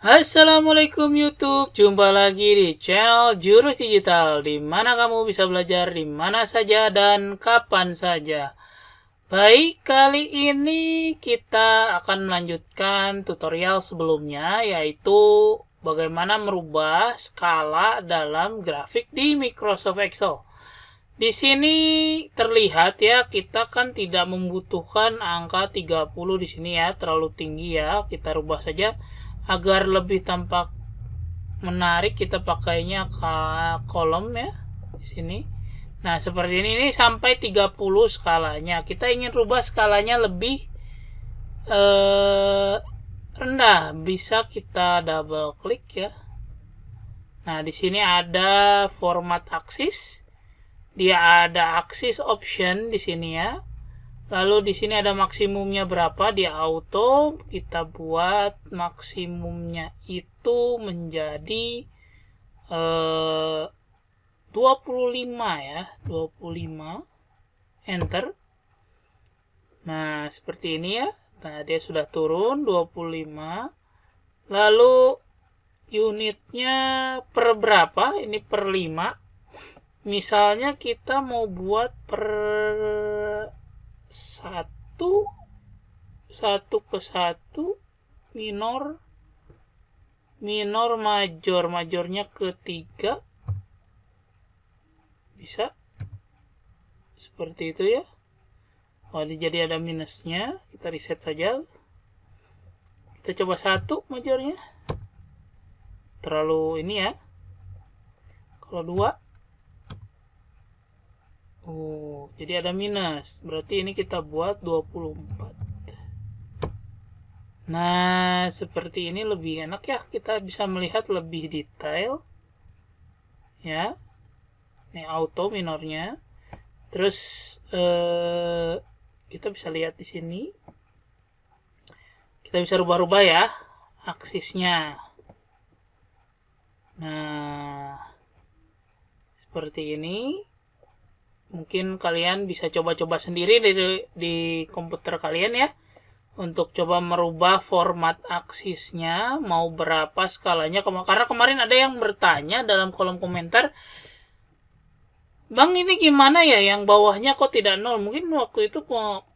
Assalamualaikum YouTube, jumpa lagi di channel Jurus Digital, di mana kamu bisa belajar di mana saja dan kapan saja. Baik, kali ini kita akan melanjutkan tutorial sebelumnya, yaitu bagaimana merubah skala dalam grafik di Microsoft Excel. Di sini terlihat ya, kita kan tidak membutuhkan angka 30 di sini ya, terlalu tinggi ya, kita rubah saja agar lebih tampak menarik kita pakainya ke kolom ya di sini nah seperti ini ini sampai 30 skalanya kita ingin rubah skalanya lebih eh, rendah bisa kita double klik ya nah di sini ada format aksis dia ada aksis option di sini ya Lalu di sini ada maksimumnya berapa di auto, kita buat maksimumnya itu menjadi eh, 25 ya, 25 enter. Nah, seperti ini ya. Nah, dia sudah turun 25. Lalu unitnya per berapa? Ini per 5. Misalnya kita mau buat per satu satu ke satu minor minor major majornya ketiga bisa seperti itu ya oh jadi ada minusnya kita reset saja kita coba satu majornya terlalu ini ya kalau dua Oh, jadi ada minus. Berarti ini kita buat 24. Nah, seperti ini lebih enak ya. Kita bisa melihat lebih detail. Ya. Ini auto minornya. Terus eh, kita bisa lihat di sini. Kita bisa rubah-rubah ya aksisnya. Nah, seperti ini mungkin kalian bisa coba-coba sendiri di, di komputer kalian ya untuk coba merubah format aksisnya mau berapa skalanya karena kemarin ada yang bertanya dalam kolom komentar Bang ini gimana ya yang bawahnya kok tidak nol mungkin waktu itu kok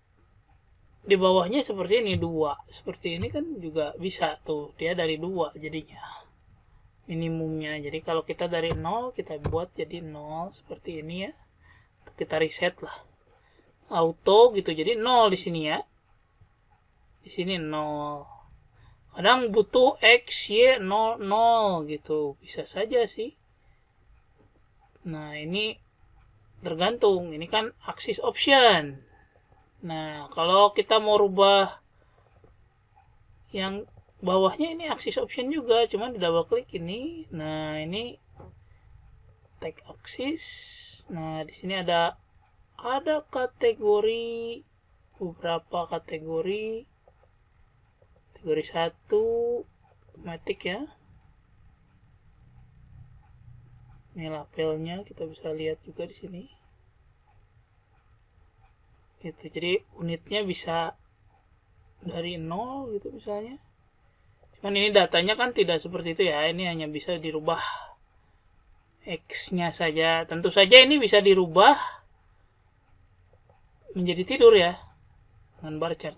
di bawahnya seperti ini dua seperti ini kan juga bisa tuh dia dari dua jadinya minimumnya jadi kalau kita dari nol kita buat jadi nol seperti ini ya kita reset lah auto gitu jadi nol di sini ya di sini nol kadang butuh x y nol nol gitu bisa saja sih nah ini tergantung ini kan axis option nah kalau kita mau rubah yang bawahnya ini axis option juga cuman di double klik ini nah ini take axis Nah, di sini ada ada kategori beberapa kategori. Kategori 1 matik ya. Ini labelnya kita bisa lihat juga di sini. Gitu. Jadi unitnya bisa dari nol gitu misalnya. Cuman ini datanya kan tidak seperti itu ya. Ini hanya bisa dirubah X-nya saja. Tentu saja ini bisa dirubah menjadi tidur ya dengan bar chart.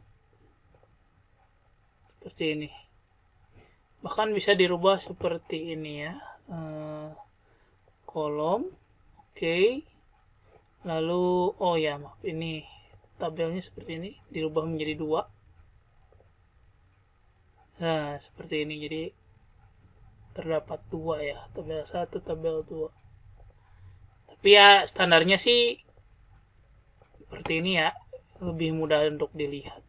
Seperti ini. Bahkan bisa dirubah seperti ini ya. Eh, kolom. Oke. Okay. Lalu, oh ya maaf ini tabelnya seperti ini. Dirubah menjadi dua. Nah, seperti ini. Jadi terdapat dua ya tabel satu tabel dua tapi ya standarnya sih seperti ini ya lebih mudah untuk dilihat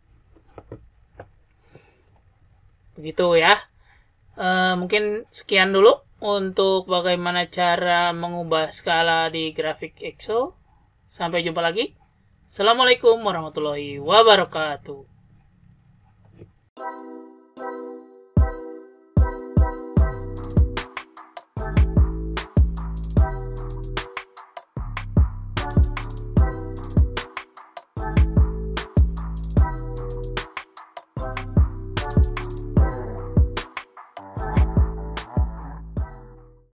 begitu ya e, mungkin sekian dulu untuk bagaimana cara mengubah skala di grafik Excel sampai jumpa lagi assalamualaikum warahmatullahi wabarakatuh